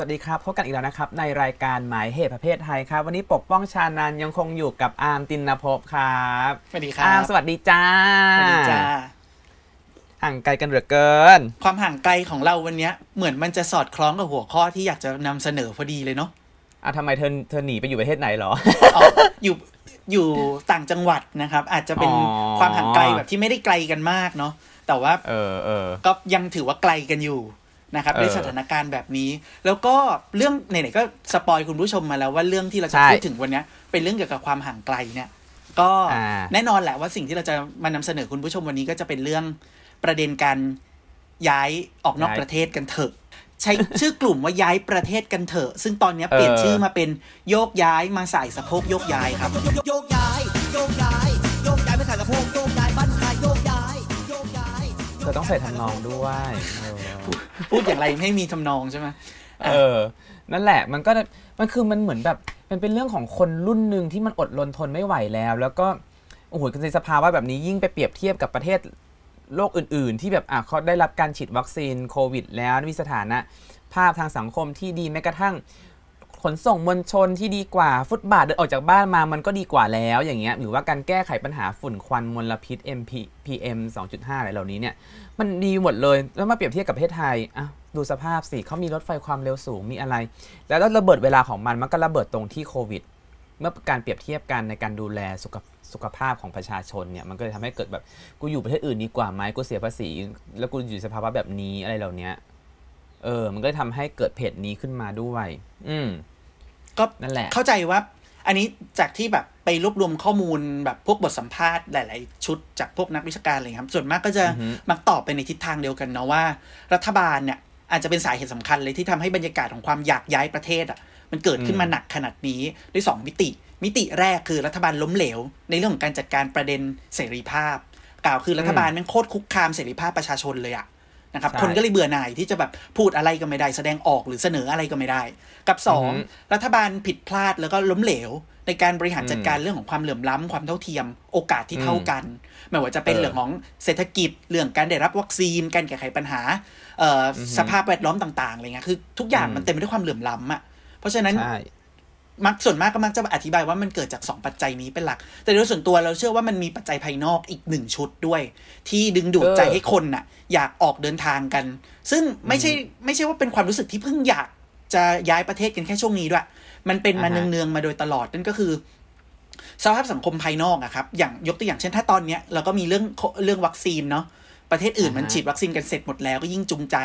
สวัสดีครับพบกันอีกแล้วนะครับ ในรายการหมายเหตุประเภทไทยครับวันนี้ปกป้องชานลนยังคงอยู่กับอาร์มตินภพครับสวัสดีครับอาร์มสวัสดีจ้าสวัสดีจ้า ห่างไกลกันเหลือเกิน ความห่างไกลของเราวันนี้เหมือนมันจะสอดคล้องกับหัวข้อที่อยากจะนำเสนอพอดีเลยเนาะอ่ะทำไมเธอเธอหนีไปอยู่ประเทศไหนหรอออยู่อยู่ต่างจังหวัดนะครับ อาจจะเป็นความห่างไกลแบบที่ไม่ได้ไกลกันมากเนาะแต่ว่าเออเออก็ยังถือว่าไกลกันอยู่นะครับในสถานการณ์แบบนี้ แล้วก็เรื่องไหนๆก็สปอยคุณผู้ชมมาแล้วว่าเรื่องที่เราจะพูดถึงวันนี้เป็นเรื่องเกี่ยวกับความห่างไกลเนี่ยก็แน่นอนแหละว่าสิ่งที่เราจะมานำเสนอคุณผู้ชมวันนี้ก็จะเป็นเรื่องประเด็นการย้ายออกนอกประเทศกันเถอะ ใช้ชื่อกลุ่มว่าย้ายประเทศกันเถอะ ซึ่งตอนนี้เปลี่ยนชื่อมาเป็นโยกย้ายมาใส่สะโพกโยกย้ายครับโยกย้าย โยกย้าย โยกย้ายมาใส่สะโพกโยกย้ายบ้านธอต้องใส่ทำนองด้วย พูดอย่างไรให้มีทำนองใช่ไหม เออ นั่นแหละมันก็ มันคือมันเหมือนแบบมันเป็นเรื่องของคนรุ่นหนึ่งที่มันอดรนทนไม่ไหวแล้ว แล้วก็โอ้โหกในสภาวาแบบนี้ยิ่งไปเปรียบเทียบกับประเทศโลกอื่นๆ ที่แบบอ่ะเขาได้รับการฉีดวัคซีนโควิด แล้วมีสถานะ ภาพทางสังคมที่ดีแม้กระทั่งขนส่งมวลชนที่ดีกว่าฟุตบาทเดินออกจากบ้านมามันก็ดีกว่าแล้วอย่างเงี้ยหรือว่าการแก้ไขปัญหาฝุ่นควันมลพิษ MP PM 2.5 อะไรเหล่านี้เนี่ยมันดีหมดเลย แล้วมาเปรียบเทียบกับประเทศไทยอ่ะดูสภาพสิเขามีรถไฟความเร็วสูงมีอะไร แล้วระเบิดเวลาของมันมันก็ระเบิดตรงที่โควิด เมื่อการเปรียบเทียบกันในการดูแลสุขสุขภาพของประชาชนเนี่ยมันก็เลยทำให้เกิดแบบกูอยู่ประเทศอื่นดีกว่าไหมกูเสียภาษี แล้วกูอยู่สภาพแบบนี้อะไรเหล่านี้เออ มันก็ทำให้เกิดเพจนี้ขึ้นมาด้วย อืม ก็นั่นแหละ เข้าใจว่า อันนี้จากที่แบบไปรวบรวมข้อมูลแบบพวกบทสัมภาษณ์หลายๆ ชุดจากพวกนักวิชาการอะไรครับ ส่วนมากก็จะมักตอบไปในทิศทางเดียวกันเนาะว่า รัฐบาลเนี่ย อาจจะเป็นสาเหตุสำคัญเลยที่ทำให้บรรยากาศของความอยากย้ายประเทศ อ่ะ มันเกิดขึ้นมาหนักขนาดนี้ด้วยสองมิติ มิติแรกคือรัฐบาลล้มเหลว ในเรื่องของการจัดการประเด็นเสรีภาพ กล่าวคือรัฐบาลมันโคตรคุกคามเสรีภาพประชาชนเลยอ่ะนะครับ คนก็เลยเบื่อหน่ายที่จะแบบพูดอะไรก็ไม่ได้แสดงออกหรือเสนออะไรก็ไม่ได้ กับสองรัฐบาลผิดพลาดแล้วก็ล้มเหลว ในการบริหารจัดการเรื่องของความเหลื่อมล้ำ ความเท่าเทียม โอกาสที่เท่ากัน ไม่ว่าจะเป็นเรื่องของเศรษฐกิจ เรื่องการได้รับวัคซีนการแก้ไขปัญหาสภาพแวดล้อมต่างๆอะไรเงี้ยคือ ทุกอย่างมันเต็มไปด้วยความเหลื่อมล้ำอ่ะ เพราะฉะนั้นมักส่วนมากก็มักจะอธิบายว่ามันเกิดจาก 2 ปัจจัยนี้เป็นหลัก แต่โดยส่วนตัวเราเชื่อว่ามันมีปัจจัยภายนอกอีกหนึ่งชุดด้วย ที่ดึงดูดใจให้คนน่ะ อยากออกเดินทางกัน ซึ่งไม่ใช่ไม่ใช่ว่าเป็นความรู้สึกที่เพิ่งอยากจะย้ายประเทศกันแค่ช่วงนี้ด้วย มันเป็นมาเนืองๆมาโดยตลอดนั่นก็คือสภาพสังคมภายนอกอะครับ อย่างยกตัวอย่างเช่น ถ้าตอนเนี้ย เราก็มีเรื่องเรื่องวัคซีนเนาะประเทศอื่นมันฉีดวัคซีนกันเสร็จหมดแล้วก็ยิ่งจูงใจ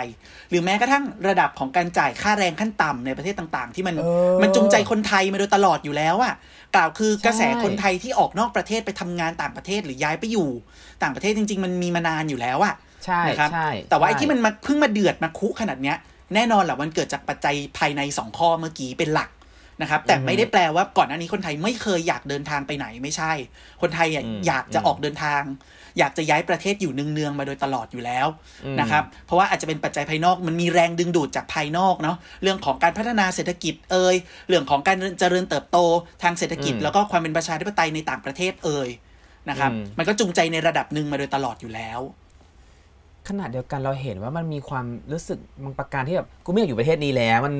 หรือแม้กระทั่งระดับของการจ่ายค่าแรงขั้นต่ำในประเทศต่างๆ ที่มันมันจูงใจคนไทยมาโดยตลอดอยู่แล้วอะกล่าวคือกระแสคนไทยที่ออกนอกประเทศไปทำงานต่างประเทศหรือย้ายไปอยู่ ต่างประเทศจริงๆมันมีมานานอยู่แล้วอะใช่ครับแต่ว่าไอ้ที่มันมาเพิ่งมาเดือดมาคุขนาดเนี้ยแน่นอนแหละมันเกิดจากปัจจัยภายในสองข้อเมื่อกี้เป็นหลักนะครับแต่ไม่ได้แปลว่าก่อนอันนี้คนไทยไม่เคยอยากเดินทางไปไหนไม่ใช่ คนไทยอยากจะออกเดินทาง อยากจะย้ายประเทศอยู่เนืองๆมาโดยตลอดอยู่แล้วนะครับเพราะว่าอาจจะเป็นปัจจัยภายนอก มันมีแรงดึงดูดจากภายนอกเนาะเรื่องของการพัฒนาเศรษฐกิจเอ่ยเรื่องของการเจริญเติบโตทางเศรษฐกิจ แล้วก็ความเป็นประชาธิปไตยในต่างประเทศเอ่ยนะครับ มันก็จูงใจในระดับหนึ่งมาโดยตลอดอยู่แล้ว ขนาดเดียวกันเราเห็นว่ามันมีความรู้สึกบางประการที่แบบกูไม่อยากอยู่ประเทศนี้แล้ว มัน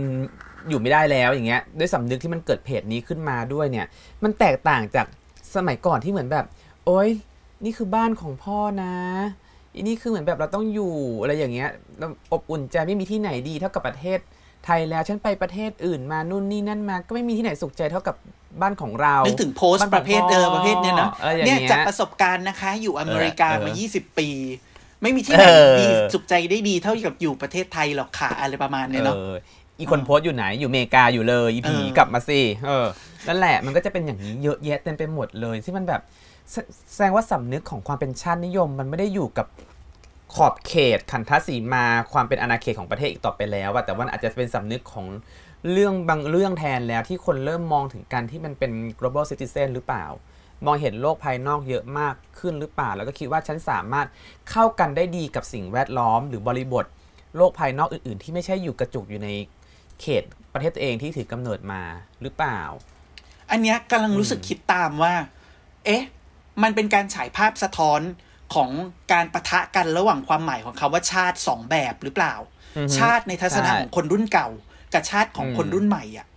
อยู่ไม่ได้แล้วอย่างเงี้ยด้วยสำนึกที่มันเกิดเพจนี้ขึ้นมาด้วยเนี่ย มันแตกต่างจากสมัยก่อนที่เหมือนแบบ โอ๊ย นี่คือบ้านของพ่อนะอันนี้คือเหมือนแบบเราต้องอยู่อะไรอย่างเงี้ยเราอบอุ่นใจไม่มีที่ไหนดีเท่ากับประเทศไทยแล้วฉันไปประเทศอื่นมานู่นนี่นั่นมา ก็ไม่มีที่ไหนสุขใจเท่ากับบ้านของเรานึกถึงโพสต์ประเภทเออประเภทเนี้ยนะเนี่ยจากประสบการณ์นะคะอยู่อเมริกามา 20 ปี ไม่มีที่ไหนดีสุขใจได้ดีเท่ากับอยู่ประเทศไทยหรอกค่ะอะไรประมาณเนี้ยเนาะอีคนโพสต์อยู่ไหนอยู่เมกาอยู่เลยอีผีกลับมาสิเออนั่นแหละมันก็จะเป็นอย่างนี้เยอะแยะเต็มไปหมดเลยที่มันแบบ แสดงว่าสานึกของความเป็นชาตินิยม มันไม่ได้อยู่กับขอบเขตขันทศีมาความเป็นอาณาเขตของประเทศอีกต่อไปแล้วอะแต่ว่าอาจจะเป็นสานึกของเรื่องบางเรื่องแทนแล้วที่คนเริ่มมองถึงการที่มันเป็น global citizen หรือเปล่า มองเห็นโลกภายนอกเยอะมากขึ้นหรือเปล่า แล้วก็คิดว่าฉันสามารถเข้ากันได้ดีกับสิ่งแวดล้อม หรือบริบท โลกภายนอกอื่น ๆ ที่ไม่ใช่อยู่กระจุกอยู่ในเขตประเทศตัวเองที่ถือกำเนิดมาหรือเปล่า อันเนี้ยกำลังรู้สึกคิดตามว่า เอ๊ะ มันเป็นการฉายภาพสะท้อนของการประทะกันระหว่างความหมายของคาว่าชาติสองแบบหรือเปล่า ชาติในทัศนะของคนรุ่นเก่า กับชาติของคนรุ่นใหม่อ่ะ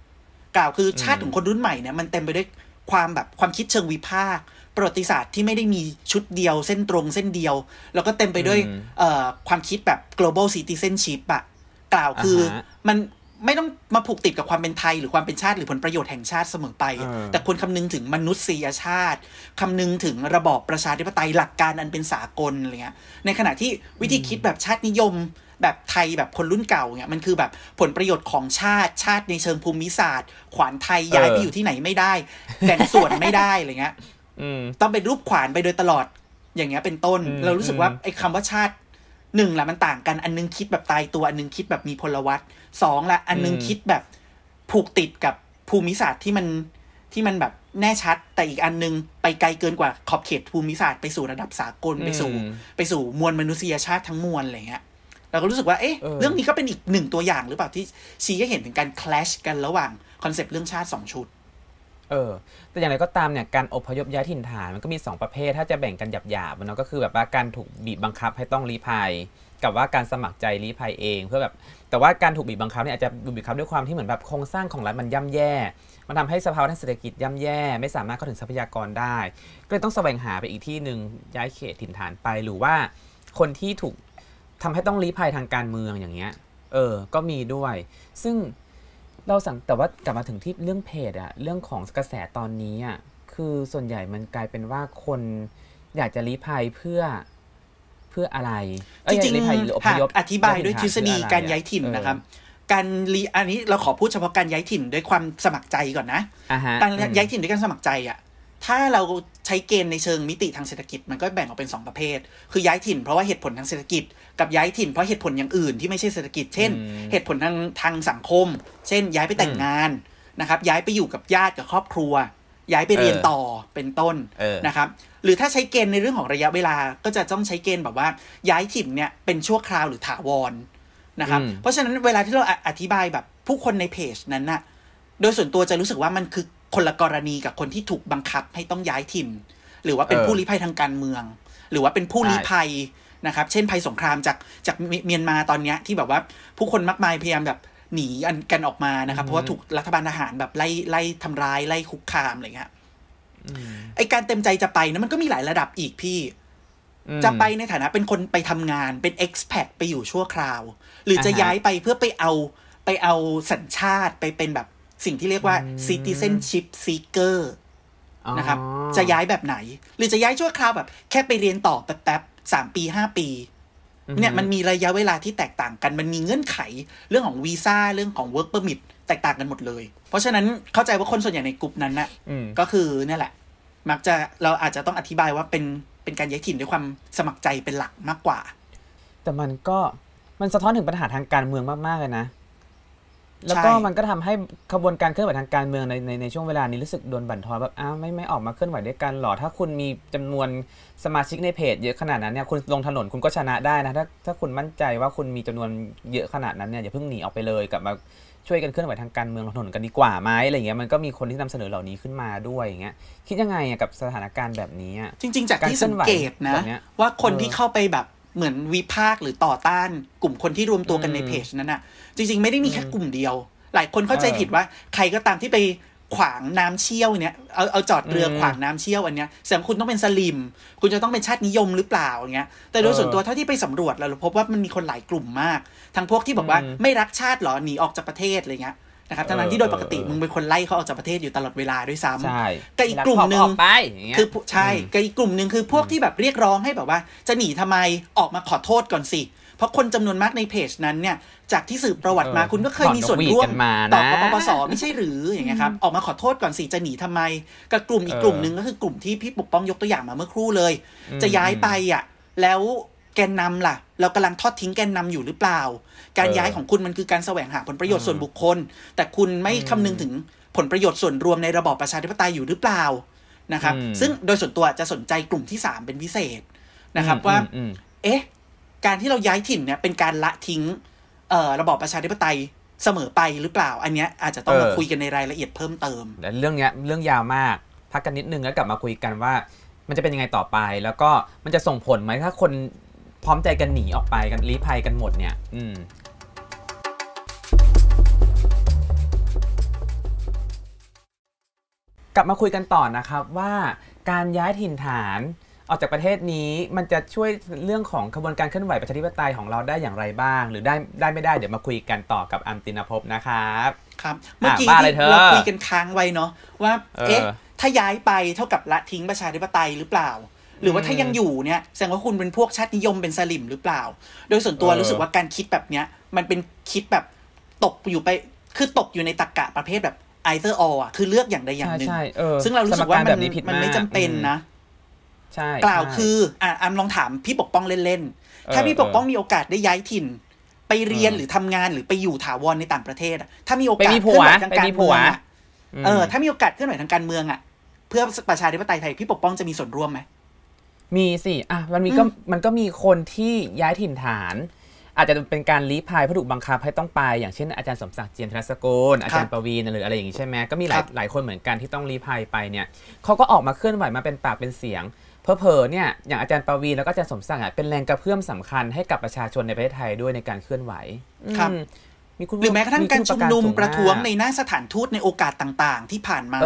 กล่าว คือชาติของคนรุ่นใหม่เนี่ยมันเต็มไปด้วยความแบบความคิดเชิงวิพากษ์ประวัติศาสตร์ที่ไม่ได้มีชุดเดียวเส้นตรงเส้นเดียวแล้วก็เต็มไปด้วยความคิดแบบ global citizenship อะกล่าวคือมันไม่ต้องมาผูกติดกับความเป็นไทยหรือความเป็นชาติหรือผลประโยชน์ แห่งชาติเสมอไป แต่ควรคำนึงถึงมนุษยชาติ คำนึงถึงระบอบประชาธิปไตยหลักการอันเป็นสากลอะไรเงี้ย ในขณะที่วิธีคิดแบบชาตินิยม แบบไทยแบบคนรุ่นเก่าเนี่ยมันคือแบบผลประโยชน์ของชาติ ชาติในเชิงภูมิศาสตร์ ขวานไทยย้ายไปอยู่ที่ไหนไม่ได้แบ่งส่วนไม่ได้อะไรเงี้ยต้องเป็นรูปขวานไปโดยตลอดอย่างเงี้ยเป็นต้นเรารู้สึกว่าไอ้คำว่าชาติหนึ่งละมันต่างกันอันนึงคิดแบบตายตัวอันนึงคิดแบบมีพลวัตสองละอันนึงคิดแบบผูกติดกับภูมิศาสตร์ที่มันที่มันแบบแน่ชัด แต่อีกอันนึง ไปไกลเกินกว่าขอบเขตภูมิศาสตร์ไปสู่ระดับสากลไปสู่ ไปสู่มวลมนุษยชาติทั้งมวลอะไรเงี้ยเราก็รู้สึกว่าเอ๊ะเรื่องนี้ก็เป็นอีกหนึ่งตัวอย่างหรือเปล่าที่ชี้ให้เห็นถึงการคลาสกันระหว่างคอนเซปต์เรื่องชาติสองชุดเออแต่อย่างไรก็ตามเนี่ยการอพยพย้ายถิ่นฐานมันก็มี 2 ประเภท ถ้าจะแบ่งกันหยาบๆเนาะก็คือแบบว่าการถูกบีบบังคับให้ต้องรีภัย กับว่าการสมัครใจรีภัยเอง เพื่อแบบแต่ว่าการถูกบีบบังคับเนี่ยอาจจะบีบบังคับด้วยความที่เหมือนแบบโครงสร้างของรัฐมันย่ำแย่มันทำให้สภาวะทางเศรษฐกิจย่ำแย่ ไม่สามารถเข้าถึงทรัพยากรได้ ก็เลยต้องแสวงหาไปอีกที่หนึ่งย้ายเขตถิ่นฐานไป หรือว่า คนที่ถูกทำให้ต้องรีภัยทางการเมืองอย่างเงี้ยเออก็มีด้วย ซึ่งเราสังแต่ว่ากลับมาถึงที่เรื่องเพจอะเรื่องของกระแสตอนนี้อะคือส่วนใหญ่มันกลายเป็นว่าคนอยากจะรีภัยเพื่อเพื่ออะไรจริงๆหากอธิบายด้วยทฤษฎีการย้ายถิ่นนะครับ การรีอันนี้เราขอพูดเฉพาะการย้ายถิ่นด้วยความสมัครใจก่อนนะการย้ายถิ่นด้วยการสมัครใจอ่ะถ้าเราใช้เกณฑ์ในเชิงมิติทางเศรษฐกิจ มันก็แบ่งออกเป็น2ประเภทคือย้ายถิ่นเพราะว่าเหตุผลทางเศรษฐกิจกับย้ายถิ่นเพราะเหตุผลอย่างอื่นที่ไม่ใช่เศรษฐกิจเช่น เหตุผลทางทางสังคม เช่น ย้ายไปแต่งงานนะครับ ย้ายไปอยู่กับญาติกับครอบครัว ย้ายไปเรียนต่อเป็นต้นนะครับ หรือถ้าใช้เกณฑ์ในเรื่องของระยะเวลาก็จะต้องใช้เกณฑ์แบบว่าย้ายถิ่นเนี่ยเป็นชั่วคราว หรือถาวรนะครับ เพราะฉะนั้นเวลาที่เราอธิบายแบบผู้คนในเพจนั้นนะ่ะโดยส่วนตัวจะรู้สึกว่ามันคือคนละ กรณีกับคนที่ถูกบังคับให้ต้องย้ายถิ่น หรือว่าเป็นผู้ลี้ภัยทางการเมือง หรือว่าเป็นผู้ลี้ภัยนะครับ เช่นภัยสงครามจากจากเมียนมาตอนเนี้ยที่แบบว่าผู้คนมากมายพยายามแบบหนีกันออกมานะครับ เพราะว่าถูกรัฐบาลทหารแบบไล่ไล่ทำร้ายไล่คุกคามอะไรเงี้ยไอการเต็มใจจะไปนะมันก็มีหลายระดับอีกพี่จะไปในฐานะเป็นคนไปทำงานเป็นเอ็กซ์แพดไปอยู่ชั่วคราว หรือจะย้ายไปเพื่อไปเอาไปเอาสัญชาติไปเป็นแบบสิ่งที่เรียกว่า citizenship seeker นะครับ จะย้ายแบบไหน หรือจะย้ายชั่วคราวแบบแค่ไปเรียนต่อ แป๊บๆสามปีห้าปี เนี่ยมันมีระยะเวลาที่แตกต่างกัน มันมีเงื่อนไขเรื่องของวีซ่าเรื่องของ work permit แตกต่างกันหมดเลย เพราะฉะนั้นเข้าใจว่าคนส่วนใหญ่ในกลุ่มนั้นนะ่ะ ก็คือเนี่ยแหละ มักจะเราอาจจะต้องอธิบายว่าเป็นเป็นการย้ายถิ่นด้วยความสมัครใจเป็นหลักมากกว่า แต่มันก็มันสะท้อนถึงปัญหาทางการเมืองมากๆเลยนะแล้วก็มันก็ทำให้ขบวนการเคลื่อนไหวทางการเมืองในในในช่วงเวลานี้รู้สึกโดนบั่นทอนแบบอ้าวไม่ไม่ออกมาเคลื่อนไหวด้วยกันหรอถ้าคุณมีจำนวนสมาชิกในเพจ เยอะขนาดนั้นเนี่ยคุณลงถนนคุณก็ชนะได้นะถ้าถ้าคุณมั่นใจว่าคุณมีจำนวนเยอะขนาดนั้นเนี่ยอย่าเพิ่งหนีออกไปเลยกลับมาช่วยกันเคลื่อนไหวทางการเมืองลงถนนกันดีกว่าไหมอะไรเงี้ยมันก็มีคนที่นำเสนอเหล่านี้ขึ้นมาด้วยอย่างเงี้ยคิดยังไงกับสถานการณ์แบบนี้จริง ๆจากที่สังเกตนะว่าคนที่เข้าไปแบบเหมือนวิพากษ์หรือต่อต้านกลุ่มคนที่รวมตัวกันในเพจนั้นอะจริง ๆไม่ได้มีแค่กลุ่มเดียว หลายคนเข้าใจผิดว่าใครก็ตามที่ไปขวางน้ำเชี่ยวเนี่ยเอาเอาจอดเรือขวางน้ำเชี่ยวอันเนี้ยแสดงคุณต้องเป็นสลิม คุณจะต้องเป็นชาตินิยมหรือเปล่าอย่างเงี้ยแต่โดยส่วนตัวเท่าที่ไปสำรวจเราพบว่ามันมีคนหลายกลุ่มมาก ทั้งพวกที่บอกว่าไม่รักชาติหรอหนีออกจากประเทศอะไรเงี้ยนะครับทั้งนั้นที่โดยปกติมึงเป็นคนไล่เขาออกจากประเทศอยู่ตลอดเวลาด้วยซ้ำแต่อีกกลุ่มหนึ่งคือ ใช่กัอีกกลุ่มหนึ่งคือพวกที่แบบเรียกร้องให้แบบว่า จะหนีทำไม ออกมาขอโทษก่อนสิ เพราะคนจำนวนมากในเพจนั้นเนี่ย จากที่สืบประวัติมา คุณก็เคยมีส่วนร่วมต่อปปส ไม่ใช่หรือ อย่างเงี้ยครับ ออกมาขอโทษก่อนสิ จะหนีทำไมกับกลุ่มอีกกลุ่มหนึ่งก็คือกลุ่มที่พี่ปกป้องยกตัวอย่างมาเมื่อครู่เลย จะย้ายไปอ่ะ แล้วแกนนำล่ะ เรากำลังทอดทิ้งแกนนำอยู่หรือเปล่าการย้ายของคุณมันคือการแสวงหาผลประโยชน์ส่วนบุคคล แต่คุณไม่คำนึงถึงผลประโยชน์ส่วนรวมในระบอบประชาธิปไตยอยู่หรือเปล่า นะครับ ซึ่งโดยส่วนตัวจะสนใจกลุ่มที่สามเป็นพิเศษนะครับว่า เอ๊ะ การที่เราย้ายถิ่นเนี่ยเป็นการละทิ้งเอ่อระบอบประชาธิปไตยเสมอไปหรือเปล่า อันเนี้ยอาจจะต้องมาคุยกันในรายละเอียดเพิ่มเติมและเรื่องเนี้ยเรื่องยาวมากพักกันนิดนึงแล้วกลับมาคุยกันว่า มันจะเป็นยังไงต่อไปแล้วก็มันจะส่งผลไหมถ้า คนพร้อมใจกันหนีออกไปกันรีภัยกันหมดเนี่ย อืมกลับมาคุยกันต่อนะครับว่าการย้ายถิ่นฐานออกจากประเทศนี้มันจะช่วยเรื่องของขบวนการเคลื่อนไหวประชาธิปไตยของเราได้อย่างไรบ้าง หรือได้ได้ไม่ได้ เดี๋ยวมาคุยกันต่อกับอัมตินภพนะครับครับเมื่อกี้เราคุยกันค้างไว้เนาะว่าเอ๊ะถ้าย้ายไปเท่ากับละทิ้งประชาธิปไตยหรือเปล่า หรือว่าถ้ายังอยู่เนี่ยแสดงว่าคุณเป็นพวกชาตินิยมเป็นสลิมหรือเปล่า โดยส่วนตัวรู้สึกว่าการคิดแบบเนี้ยมันเป็นคิดแบบตกอยู่ไปคือตกอยู่ในตรกกะประเภทแบบไอเซอร์ออ่ะ คือเลือกอย่างใดอย่างหนึ่งซึ่งเรารู้สึกว่ามันมันไม่จำเป็นนะใช่ กล่าวคือ อ่ะอามลองถามพี่ปกป้องเล่นๆถ้าพี่ปกป้องมีโอกาสได้ย้ายถิ่น ไปเรียนหรือทำงานหรือไปอยู่ถาวรในต่างประเทศ อ่ะ ถ้ามีโอกาสเคลื่อนไหวทางการเมืองเออ ถ้ามีโอกาสเคลื่อนไหวทางการเมืองอ่ะเพื่อประชาธิปไตยไทยพี่ปกป้องจะมีส่วนร่วมไหมมีสิอ่ะมันมีก็มันก็มีคนที่ย้ายถิ่นฐานอาจจะเป็นการลี้ภัยเพราะถูกบังคับให้ต้องไปอย่างเช่น อาจารย์สมศักดิ์เจียนทรสโกลอาจารย์ประวีนหรืออะไรอย่างนี้ใช่ไหมก็มีหลายหลายคนเหมือนกันที่ต้องลี้ภัยไปเนี่ยเขาก็ออกมาเคลื่อนไหวมาเป็นปากเป็นเสียงเพอๆเนี่ยอย่างอาจารย์ประวีแล้วก็อาจารย์สมศักดิ์เป็นแรงกระเพื่อมสำคัญให้กับประชาชนในประเทศไทยด้วยในการเคลื่อนไหวครับหรือแม้กระทั่งการชุมนุมประท้วงในหน้าสถานทูตในโอกาสต่างๆ ที่ผ่านมา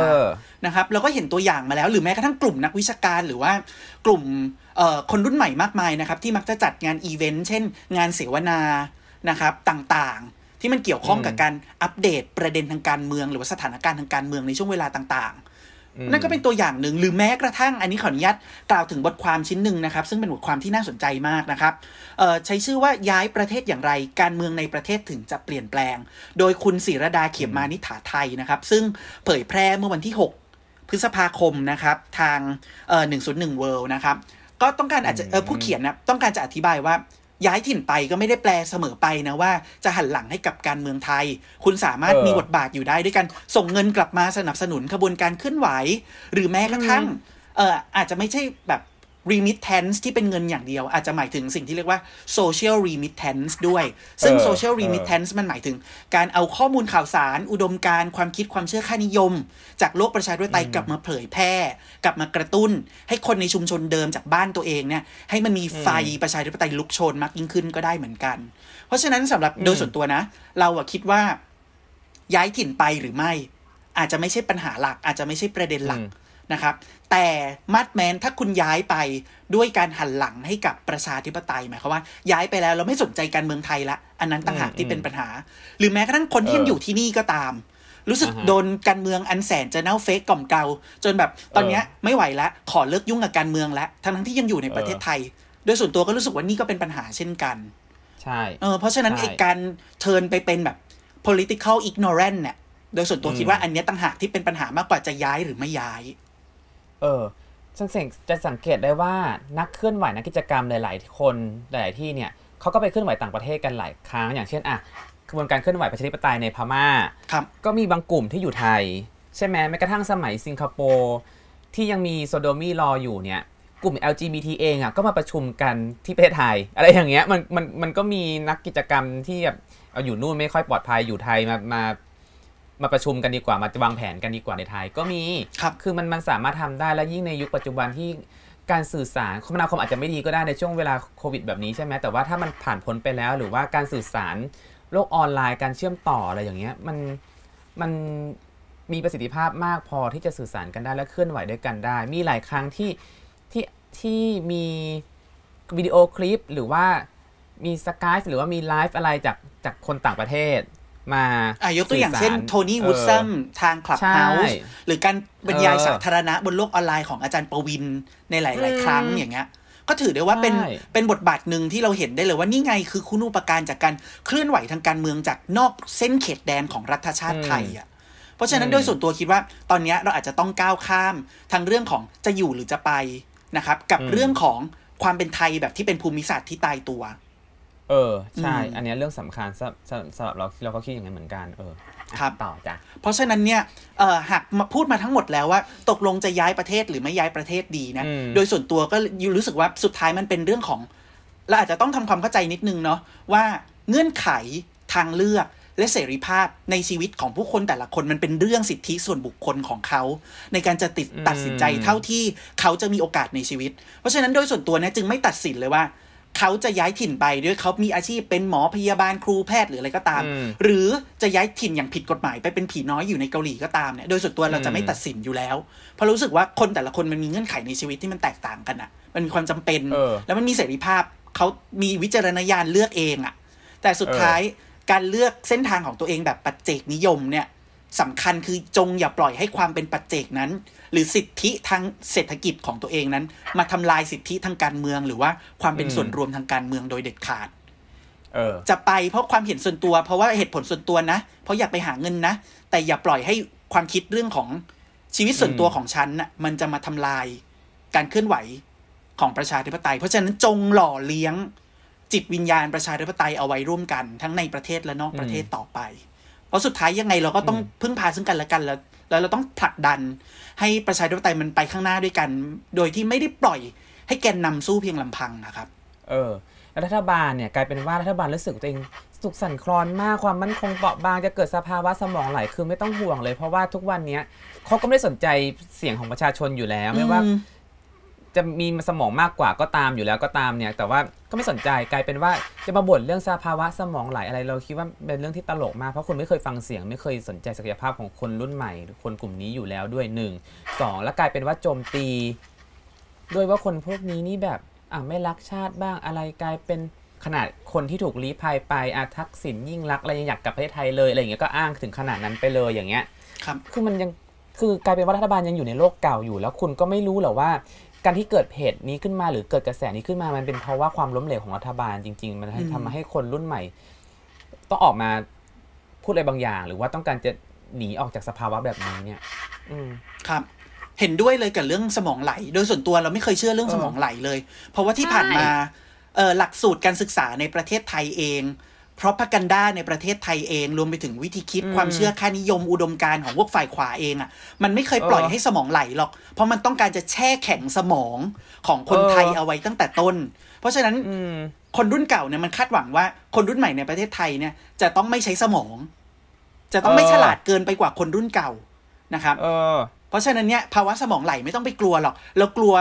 นะครับเราก็เห็นตัวอย่างมาแล้วหรือแม้กระทั่งกลุ่มนักวิชาการหรือว่ากลุ่มคนรุ่นใหม่มากมายนะครับ ที่มักจะจัดงานอีเวนต์เช่น งานเสวนานะครับต่างๆ ที่มันเกี่ยวข้องกับการอัปเดตประเด็นทางการเมืองหรือว่าสถานการณ์ทางการเมืองในช่วงเวลาต่างๆ นั่นก็เป็นตัวอย่างหนึ่งหรือแม้กระทั่งอันนี้ขออนุญาตกล่าวถึงบทความชิ้นหนึ่งนะครับ ซึ่งเป็นบทความที่น่าสนใจมากนะครับ ใช้ชื่อว่าย้ายประเทศอย่างไร การเมืองในประเทศถึงจะเปลี่ยนแปลง โดยคุณศิรดาเขียมมานิฐาไทยนะครับ ซึ่งเผยแพร่เมื่อวันที่ 6 พฤษภาคมนะครับทางหหนนนึึ่งศูย์่งเวิลด์นะครับก็ต้องการอาจจะผู้เขียนนะต้องการจะอธิบายว่าย้ายถิ่นไปก็ไม่ได้แปลเสมอไปนะว่า จะหันหลังให้กับการเมืองไทย คุณสามารถมีบทบาทอยู่ได้ด้วยกันส่งเงินกลับมาสนับสนุนขบวนการเคลื่อนไหว หรือแม้กระทั่งอออาจจะไม่ใช่แบบ remittance ที่เป็นเงินอย่างเดียว อาจจะหมายถึงสิ่งที่เรียกว่า social remittance ด้วย ซึ่ง social remittance มันหมายถึงการเอาข้อมูลข่าวสาร อุดมการความคิดความเชื่อค่านิยม จากโลกประชาธิปไตยกลับมาเผยแพร่กลับมากระตุ้น ให้คนในชุมชนเดิมจากบ้านตัวเองเนี่ยให้มันมีไฟประชาธิปไตยลุกโชน มากยิ่งขึ้นก็ได้เหมือนกัน เพราะฉะนั้นสำหรับโดยส่วนตัวนะ เราอะคิดว่าย้ายถิ่นไปหรือไม่ อาจจะไม่ใช่ปัญหาหลัก อาจจะไม่ใช่ประเด็นหลักนะครับ แต่มัดแมน ถ้าคุณย้ายไปด้วยการหันหลังให้กับประชาธิปไตยหมายความว่าย้ายไปแล้วเราไม่สนใจการเมืองไทยละ อันนั้นต่างหากที่เป็นปัญหา หรือแม้กระทั่งคนที่ยังอยู่ที่นี่ก็ตาม รู้สึกโดนการเมืองอันแสนจะเน่าเฟกกล่อมเกลาจนแบบตอนนี้ไม่ไหวละขอเลิกยุ่งกับการเมืองละทั้งที่ยังอยู่ในประเทศไทย โดยส่วนตัวก็รู้สึกว่านี่ก็เป็นปัญหาเช่นกันใช่เเพราะฉะนั้นไอ้การเทินไปเป็นแบบ political ignorant เนี่ยโดยส่วนตัวคิดว่าอันนี้ต่างหากที่เป็นปัญหามากกว่าจะย้ายหรือไม่ย้ายเออึังจะสังเกตได้ว่านักเคลื่อนไหวนักกิจกรรมหลายๆคน หลายๆที่เนี่ย เขาก็ไปเคลื่อนไหวต่างประเทศกันหลายครั้ง อย่างเช่น อ่ะกระบวนการเคลื่อนไหวประชาธิปไตยในพม่าก็มีบางกลุ่มที่อยู่ไทย ใช่ไหมแม้กระทั่งสมัยสิงคโปร์ที่ยังมีโซโดมีรออยู่เนี่ย กลุ่ม LGBT เองอ่ะก็มาประชุมกันที่ประเทศไทย อะไรอย่างเงี้ยมันมันมันก็มีนักกิจกรรมที่แบบออยู่นู่นไม่ค่อยปลอดภัยอยู่ไทยมามามาประชุมกันดีกว่ามาวางแผนกันดีกว่าในไทยก็มี ครับ คือมันมันสามารถทำได้และยิ่งในยุคปัจจุบันที่การสื่อสารคมนาคมอาจจะไม่ดีก็ได้ในช่วงเวลาโควิดแบบนี้ใช่ไหมแต่ว่าถ้ามันผ่านพ้นไปแล้วหรือว่าการสื่อสารโลกออนไลน์การเชื่อมต่ออะไรอย่างเงี้ยมันมันมีประสิทธิภาพมากพอที่จะสื่อสารกันได้และเคลื่อนไหวด้วยกันได้ มีหลายครั้งที่ที่ที่มีวิดีโอคลิปหรือว่ามีสกายหรือว่ามีไลฟ์อะไรจากจากคนต่างประเทศมายกตัวอย่างเช่น โทนี่วูดซัมทางคลับเฮาส์หรือการบรรยายสาธารณะ บนโลกออนไลน์ของอาจารย์ประวินในหลาย ๆ ครั้งอย่างเงี้ยก็ถือได้ว่าเป็นเป็นบทบาทหนึ่งที่เราเห็นได้เลยว่านี่ไงคือคุณูปการจากการเคลื่อนไหวทางการเมืองจากนอกเส้นเขตแดนของรัฐชาติไทยอ่ะ เพราะฉะนั้นด้วยส่วนตัวคิดว่า ตอนนี้เราอาจจะต้องก้าวข้ามทางเรื่องของจะอยู่หรือจะไปนะครับ กับเรื่องของความเป็นไทยแบบที่เป็นภูมิศาสตร์ที่ตายตัวเออใช่อันนี้เรื่องสำคัญสำหรับเราเราก็คิดอย่างนั้นเหมือนกันเออครับต่อจ้ะเพราะฉะนั้นเนี่ยหากพูดมาทั้งหมดแล้วว่า ตกลงจะย้ายประเทศหรือไม่ย้ายประเทศดีนะ โดยส่วนตัวก็รู้สึกว่าสุดท้ายมันเป็นเรื่องของเราอาจจะต้องทำความเข้าใจนิดนึงเนาะว่าเงื่อนไขทางเลือกและเสรีภาพในชีวิตของผู้คนแต่ละคนมันเป็นเรื่องสิทธิส่วนบุคคลของเขา ในการจะติดตัดสินใจเท่าที่เขาจะมีโอกาสในชีวิต เพราะฉะนั้นโดยส่วนตัวเนี่ยจึงไม่ตัดสินเลยว่าเขาจะย้ายถิ่นไปด้วยเขามีอาชีพเป็นหมอพยาบาลครูแพทย์หรืออะไรก็ตาม หรือจะย้ายถิ่นอย่างผิดกฎหมาย ไปเป็นผีน้อยอยู่ในเกาหลี ก็ตามเนี่ย โดยส่วนตัวเราจะไม่ตัดสินอยู่แล้ว เพราะรู้สึกว่าคนแต่ละคนมันมีเงื่อนไขในชีวิตที่มันแตกต่างกันอะ่ะ มันมีความจำเป็นแล้วมันมีเสรีภาพเขามีวิจารณญาณเลือกเองอะ่ะแต่สุดท้ายการเลือกเส้นทางของตัวเองแบบปัจเจกนิยมเนี่ยสำคัญคือจงอย่าปล่อยให้ความเป็นปัจเจกนั้น หรือสิทธิทางเศรษฐกิจของตัวเองนั้น มาทำลายสิทธิทางการเมือง หรือว่าความเป็นส่วนรวมทางการเมืองโดยเด็ดขาดออจะไปเพราะความเห็นส่วนตัว เพราะว่าเหตุผลส่วนตัวนะ เพราะอยากไปหาเงินนะ แต่อย่าปล่อยให้ความคิดเรื่องของชีวิตส่วนตัวของฉันน่ะมันจะมาทำลายการเคลื่อนไหวของประชาธิปไตย เพราะฉะนั้นจงหล่อเลี้ยง จิตวิญญาณประชาธิปไตยเอาไว้ร่วมกันทั้งในประเทศและนอกประเทศต่อไปเพราะสุดท้ายยังไงเราก็ต้องพึ่งพาซึ่งกันและกันแล้วแล้ว เราต้องผลักดัน ให้ประชาธิปไตยมันไปข้างหน้าด้วยกัน โดยที่ไม่ได้ปล่อยให้แกนนำสู้เพียงลำพังนะครับเออรัฐบาลเนี่ยกลายเป็นว่ารัฐบาลรู้สึกตัวเอง สุขสั่นคลอนมากความมั่นคงเปราะบางจะเกิดสภาวะสมองไหลคือไม่ต้องห่วงเลย เพราะว่าทุกวันเนี้ยเขาก็ไม่ได้สนใจเสียงของประชาชนอยู่แล้วไม่ว่าจะมีสมองมากกว่าก็ตามอยู่แล้วก็ตามเนี่ยแต่ว่าก็ไม่สนใจกลายเป็นว่าจะมาบ่นเรื่องสภาวะสมองไหลอะไรเราคิดว่าเป็นเรื่องที่ตลกมากเพราะคุณไม่เคยฟังเสียง ไม่เคยสนใจศักยภาพของคนรุ่นใหม่ คนกลุ่มนี้อยู่แล้วด้วย1 2แล้วกลายเป็นว่าโจมตี ด้วยว่าคนพวกนี้นี่แบบอ่ะไม่รักชาติบ้างอะไรกลายเป็นขนาดคนที่ถูกลี้ภัยไปอาทักษิณยิ่งรักอะไรยังอยากกลับประเทศไทยเลยอะไรเงี้ยก็อ้างถึงขนาดนั้นไปเลยอย่างเงี้ยครับคือมันยังคือกลายเป็นว่ารัฐบาลยังอยู่ในโลกเก่าอยู่แล้วคุณก็ไม่รู้หรอว่าการที่เกิดเพจนี้ขึ้นมาหรือเกิดกระแสนี้ขึ้นมา มันเป็น เพราะว่าความล้มเหลวของรัฐบาลจริงๆ มันทำาให้คนรุ่นใหม่ ต้องออกมาพูดอะไรบางอย่าง หรือว่าต้องการจะหนีออกจากสภาวะแบบนี้เนี่ย อืครับ เห็นด้วยเลยกับเรื่องสมองไหล โดยส่วนตัวเราไม่เคยเชื่อเรื่องสมองไหลเลย เพราะว่าที่ผ่านมา หลักสูตรการศึกษาในประเทศไทยเองเพราะพักันด้าในประเทศไทยเอง รวมไปถึงวิธีคิดความเชื่อค่านิยม อุดมการของพวกฝ่ายขวาเองอะ่ะมันไม่เคยปล่อยให้สมองไหลหรอก เพราะมันต้องการจะแช่แข็งสมองของคนไทยเอาไว้ตั้งแต่ต้น เพราะฉะนั้นคนรุ่นเก่าเนี่ยมันคาดหวังว่าคนรุ่นใหม่ในประเทศไทยเนี่ยจะต้องไม่ใช้สมอง จะต้องไม่ฉลาดเกินไปกว่าคนรุ่นเก่านะครับเพราะฉะนั้นเนี่ยภาวะสมองไหลไม่ต้องไปกลัวหรอกเรากลัว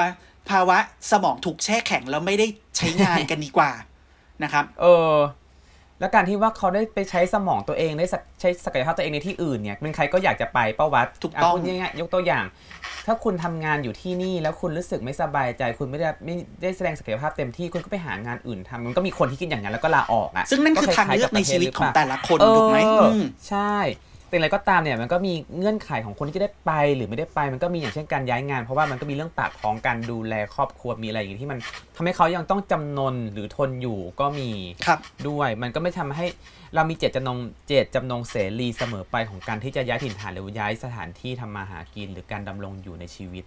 ภาวะสมองถูกแช่แข็งแล้วไม่ได้ใช้งานกันดีกว่านะครับ เออและการที่ว่าเขาได้ไปใช้สมองตัวเองได้ใช้ศักยภาพตัวเองในที่อื่นเนี่ยเป็นใครก็อยากจะไปเป้าวัดถูกต้องง่ายๆยกตัวอย่าง ถ้าคุณทำงานอยู่ที่นี่แล้วคุณรู้สึกไม่สบายใจ คุณไม่ได้ไม่ได้แสดงศักยภาพเต็มที่คุณก็ไปหางานอื่นทำมันก็มีคนที่คิดอย่างนั้นแล้วก็ลาออกอ่ะ ซึ่งนั่นคือทางเลือกในชีวิตของแต่ละคนถูกไหมใช่แต่อะไรก็ตามเนี่ยมันก็มีเงื่อนไขของคนที่จะได้ไปหรือไม่ได้ไป มันก็มีอย่างเช่นการย้ายงานเพราะว่ามันก็มีเรื่องปากของการดูแลครอบครัวมีอะไรอย่างที่มันทำให้เขายังต้องจำนนหรือทนอยู่ก็มีครับ ด้วย มันก็ไม่ทำให้เรามีเจ็ดจำนงเจ็ดจำนงเสรีเสมอไปของการที่จะย้ายถิ่นฐานหรือย้ายสถานที่ทำมาหากินหรือการดำรงอยู่ในชีวิต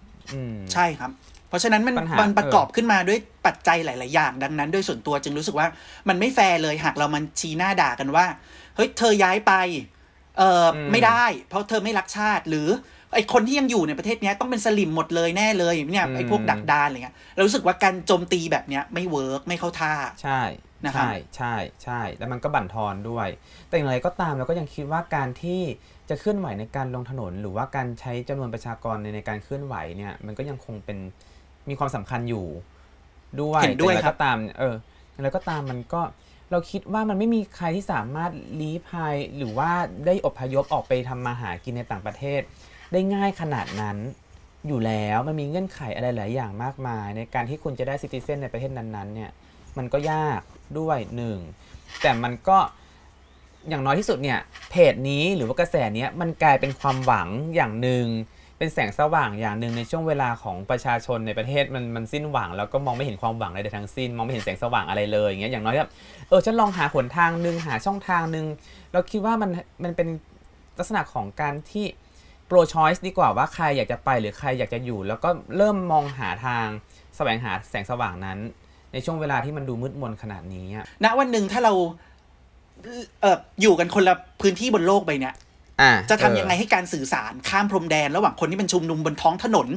ใช่ครับ เพราะฉะนั้นมันมันประกอบขึ้นมาด้วยปัจจัยหลาย ๆ อย่างดังนั้นด้วยส่วนตัวจึงรู้สึกว่ามันไม่แฟร์เลยหากเรามันชี้หน้าด่ากันว่าเฮ้ยเธอย้ายไปเออไม่ได้ เพราะเธอไม่รักชาติหรือไอคนที่ยังอยู่ในประเทศนี้ต้องเป็นสลิมหมดเลยแน่เลยเนี่ยไอพวกดักดานอะไรเงี้ยเรารู้สึกว่าการโจมตีแบบเนี้ยไม่เวิร์กไม่เข้าท่า ใช่นะะใช่ใช่ใช่แล้วมันก็บั่นทอนด้วย แต่อย่างไรก็ตามเราก็ยังคิดว่าการที่จะเคลื่อนไหวในการลงถนน หรือว่าการใช้จำนวนประชากรในในการเคลื่อนไหวเนี่ย มันก็ยังคงเป็นมีความสำคัญอยู่ด้วยเห็นด้วยก็ตาม เออแงไรก็ตามมันก็เราคิดว่ามันไม่มีใครที่สามารถลี้ภัยหรือว่าได้อพยพออกไปทำมาหากินในต่างประเทศ ได้ง่ายขนาดนั้นอยู่แล้วมันมีเงื่อนไขอะไรหลายอย่างมากมาย ในการที่คุณจะได้ซิติเซนในประเทศนั้นๆเนี่ยมันก็ยากด้วยหนึ่ง แต่มันก็อย่างน้อยที่สุดเนี่ยเพจนี้หรือว่ากระแสนี้มันกลายเป็นความหวังอย่างหนึ่งเป็นแสงสว่างอย่างหนึ่งในช่วงเวลาของประชาชนในประเทศมันมันสิ้นหวังแล้วก็มองไม่เห็นความหวังใดๆทั้งสิ้นมองไม่เห็นแสงสว่างอะไรเลยอย่างเงี้ยอย่างน้อยแบบเออฉันลองหาหนทางนึงหาช่องทางนึงเราคิดว่ามันมันเป็นลักษณะของการที่โปรชอยส์ดีกว่าว่าใครอยากจะไปหรือใครอยากจะอยู่ แล้วก็เริ่มมองหาทางแสวงหาแสงสว่างนั้น ในช่วงเวลาที่มันดูมืดมนขนาดนี้ณวันหนึ่งถ้าเราเอออยู่กันคนละพื้นที่บนโลกไปเนี่ยจะทำยังไงให้การสื่อสารข้ามพรมแดนระหว่างคนที่มันชุมนุมบนท้องถนน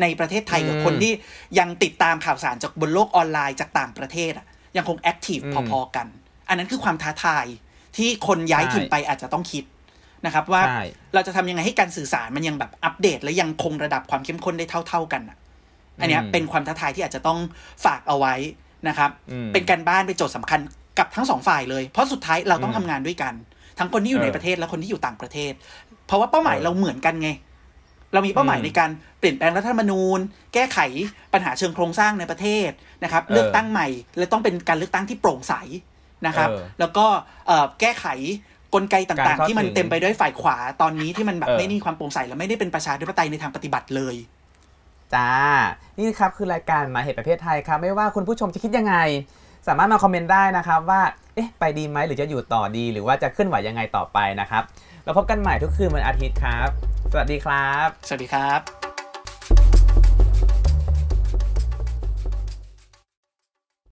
ในประเทศไทยกับคนที่ยังติดตามข่าวสารจากบนโลกออนไลน์จากต่างประเทศอ่ะยังคงแอคทีฟพอๆกัน อันนั้นคือความท้าทายที่คนย้ายถิ่นไปอาจจะต้องคิดนะครับ ว่าเราจะทำยังไงให้การสื่อสารมันยังแบบอัปเดต และยังคงระดับความเข้มข้นได้เท่า ๆกันอ่ะอันนี้เป็นความท้าทายที่อาจจะต้องฝากเอาไว้นะครับ เป็นการบ้านเป็นโจทย์สำคัญกับทั้งสองฝ่าย เลยเพราะสุดท้ายเราต้องทำงานด้วยกันทั้งคนที่อยู่ในประเทศและคนที่อยู่ต่างประเทศ เพราะว่าเป้าหมายเราเหมือนกันไง เรามีเป้าหมายในการเปลี่ยนแปลงรัฐธรรมนูญ แก้ไขปัญหาเชิงโครงสร้างในประเทศนะครับ เลือกตั้งใหม่และต้องเป็นการเลือกตั้งที่โปร่งใสนะครับ แล้วก็แก้ไขกลไกต่างๆ ที่มันเต็มไปด้วยฝ่ายขวาตอนนี้ที่มันแบบไม่มีความโปร่งใสและไม่ได้เป็นประชาธิปไตยในทางปฏิบัติเลยจ้านี่ครับคือรายการมาเหตุประเทศไทยครับ ไม่ว่าคุณผู้ชมจะคิดยังไง สามารถมาคอมเมนต์ได้นะครับว่าเอ๊ะ ไปดีไหมหรือจะอยู่ต่อดี หรือว่าจะขึ้นไหวยังไงต่อไปนะครับ เราพบกันใหม่ทุกคืนวันอาทิตย์ครับ สวัสดีครับ สวัสดีครับ